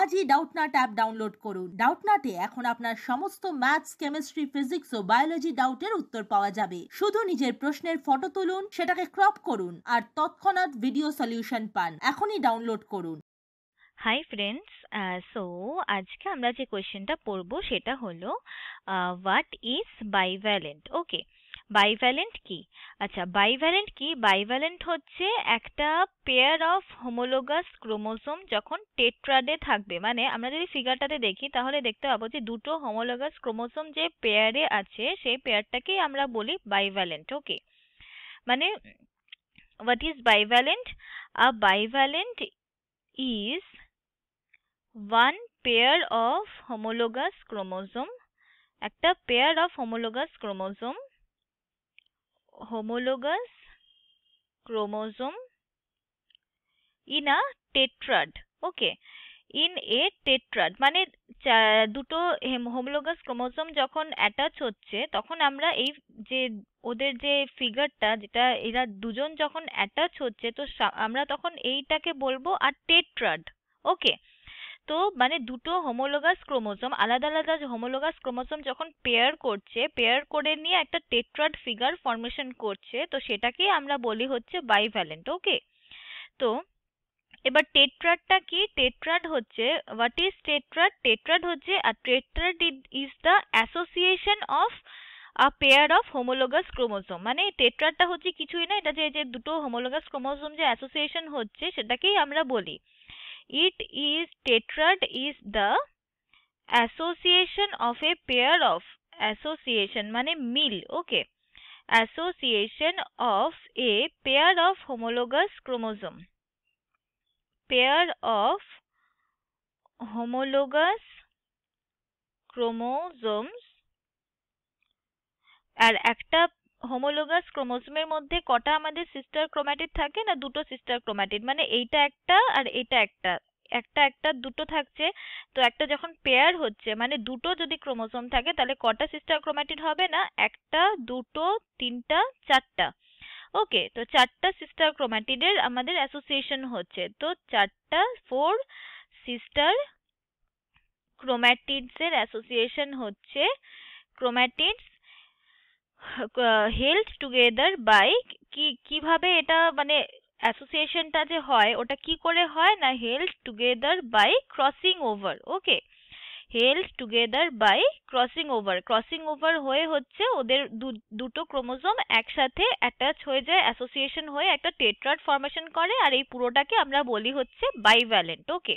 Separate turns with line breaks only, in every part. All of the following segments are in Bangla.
আজই ডাউটনাট অ্যাপ ডাউনলোড করুন ডাউটনাটে এখন আপনার সমস্ত ম্যাথস কেমিস্ট্রি ফিজিক্স ও বায়োলজি ডাউটের উত্তর পাওয়া যাবে শুধু নিজের প্রশ্নের ফটো তুলুন সেটাকে ক্রপ করুন আর তৎক্ষণাৎ ভিডিও সলিউশন পান এখনই ডাউনলোড করুন হাই ফ্রেন্ডস
সো আজকে আমরা যে কোয়েশ্চেনটা পড়বো সেটা হলো what is bivalent okay bivalent কি আচ্ছা বাইভ্যালেন্ট কি বাইভ্যালেন্ট হচ্ছে একটা পেয়ার অফ হোমোলোগাস ক্রোমোসোম যখন টেট্রাডে থাকবে মানে আমরা যদি ফিগারটাতে দেখি তাহলে দেখতে পাবো যে দুটো হোমোলোগাস ক্রোমোসোম যে পেয়ারে আছে সেই পেয়ারটাকেই আমরা বলি বাইভ্যালেন্ট ওকে মানে what is bivalent a bivalent is one pair of homologous chromosome একটা pair of homologous chromosome homologous chromosome in a tetrad okay in a tetrad মানে দুটো homologous ক্রোমোজোম যখন অ্যাটাচ হচ্ছে তখন আমরা এই যে ওদের যে ফিগারটা যেটা এরা দুজন যখন অ্যাটাচ হচ্ছে তো আমরা তখন এইটাকে বলবো আর টেট্রাড ওকে তো মানে দুটো হোমোলোগাস ক্রোমোজম আলাদা আলাদা হোমোলোগাস ক্রোমোজম যখন পেয়ার করছে পেয়ার করে নিয়ে একটা টেট্রাড ফিগার ফর্মেশন করছে তো সেটাকে আমরা বলি হচ্ছে বাইভ্যালেন্ট ওকে তো এবার টেট্রাডটা কি টেট্রাড হচ্ছে হোয়াট ইজ টেট্রাড টেট্রাড হচ্ছে আর tetrad is the association of a pair of homologous chromosome মানে টেট্রাডটা হচ্ছে কিছুই না এটা যে যে দুটো হোমোলোগাস ক্রোমোজম যে অ্যাসোসিয়েশন হচ্ছে সেটাকেই আমরা বলি It is tetrad is the association of a pair of association মানে মিল Okay, association of a pair of homologous chromosome pair of homologous chromosomes আর একটা homologous chromosome এর মধ্যে কটা আমাদের sister chromatid থাকে না দুটো sister chromatid মানে এইটা একটা আর এটা একটা একটা একটা দুটো থাকছে তো একটা যখন পেয়ার হচ্ছে মানে দুটো যদি ক্রোমোসোম থাকে তাহলে কটা সিস্টার ক্রোমাটিড হবে না একটা দুটো তিনটা চারটা ওকে তো চারটা সিস্টার ক্রোমাটিডের আমাদের অ্যাসোসিয়েশন হচ্ছে তো চারটা ফোর সিস্টার ক্রোম্যাটিডস এর অ্যাসোসিয়েশন হচ্ছে ক্রোম্যাটিডস held টুগেদার বাই কি কিভাবে এটা মানে অ্যাসোসিয়েশনটা যে হয় ওটা কি করে হয় না held together by crossing over okay held together by crossing over crossing over হয়ে হচ্ছে ওদের দুটো ক্রোমোজোম একসাথে অ্যাটাচ হয়ে যায় অ্যাসোসিয়েশন হয়ে একটা টেট্রাড ফরমেশন করে আর এই পুরোটাকে আমরা বলি হচ্ছে bivalent okay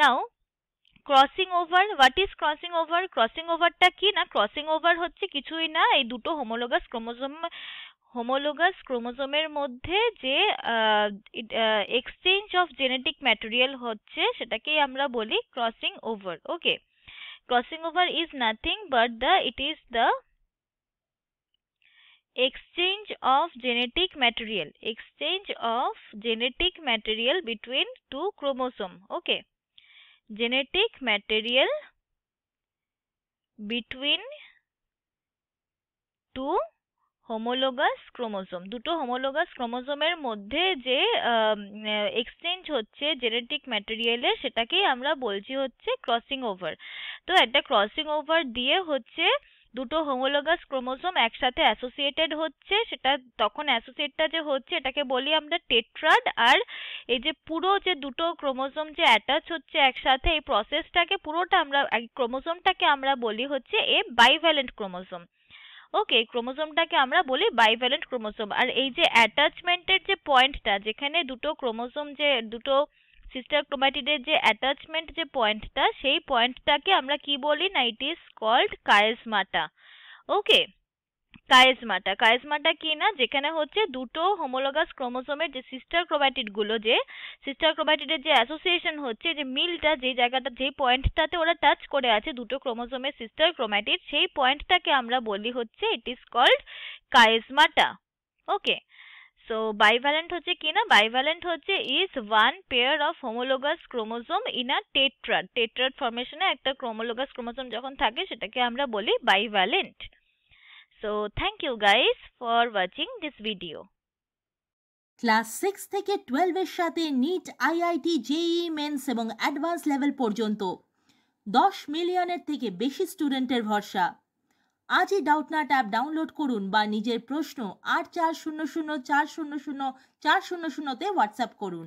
now crossing over what is crossing over crossing ওভারটা কি না ক্রসিং ওভার হচ্ছে কিছুই না এই দুটো হোমোলোগাস ক্রোমোজোম হোমোলোগাস ক্রোমোজোমের মধ্যে যে এক্সচেঞ্জ অফ জেনেটিক ম্যাটেরিয়াল হচ্ছে সেটাকেই আমরা বলি crossing over okay crossing over is nothing but the it is the exchange of genetic material exchange of genetic material between two chromosome okay genetic material between two homologous chromosome দুটো homologous chromosome এর মধ্যে যে exchange হচ্ছে genetic material এর সেটাকেই আমরা বলছি হচ্ছে crossing over তো একটা crossing over দিয়ে হচ্ছে দুটো হোমোলোগাস ক্রোমোজোম একসাথে অ্যাসোসিয়েটেড হচ্ছে সেটা তখন অ্যাসোসিয়েটটা যে হচ্ছে এটাকে বলি আমরা টেট্রাড আর এই যে পুরো যে দুটো ক্রোমোজোম যে অ্যাটাচ হচ্ছে একসাথে এই প্রসেসটাকে পুরোটা আমরা ক্রোমোজোমটাকে আমরা বলি হচ্ছে এ বাইভ্যালেন্ট ক্রোমোজোম ওকে ক্রোমোজোমটাকে আমরা বলি বাইভ্যালেন্ট ক্রোমোজোম আর এই যে অ্যাটাচমেন্টের যে পয়েন্টটা যেখানে দুটো ক্রোমোজোম যে দুটো সিস্টার ক্রোমাটিডের যে অ্যাটাচমেন্ট যে পয়েন্টটা সেই পয়েন্টটাকে আমরা কি বলি না ইট ইজ কল্ড কায়েজমাটা ওকে কায়েজমাটা কায়েজমাটা কি না যেখানে হচ্ছে দুটো হোমোলোগাস ক্রোমোসোমের যে সিস্টার ক্রোমাটিডগুলো যে সিস্টার ক্রোমাটিডের যে অ্যাসোসিয়েশন হচ্ছে যে মিলটা যে জায়গাটা যে পয়েন্টটাতে ওরা টাচ করে আছে দুটো ক্রোমোসোমের সিস্টার ক্রোমাটিড সেই পয়েন্টটাকে আমরা বলি হচ্ছে it is called chiasmata okay so bivalent হচ্ছে কি না বাইভ্যালেন্ট হচ্ছে is one pair of homologous chromosome in a tetrad tetrad ফরমেশনে একটা ক্রোমোলোগাস ক্রোমোজোম যখন থাকে সেটাকে আমরা বলি bivalent so thank you guys for watching this video
class six থেকে টুয়েলভের সাথে নিট আইআইটি জেই মেন্স এবং অ্যাডভান্স লেভেল পর্যন্ত দশ মিলিয়নের থেকে বেশি স্টুডেন্টের ভরসা আজই ডাউটনাট অ্যাপ ডাউনলোড করুন বা নিজের প্রশ্ন আট চার শূন্য শূন্য চার শূন্য শূন্য চার শূন্য শূন্যতে হোয়াটসঅ্যাপ করুন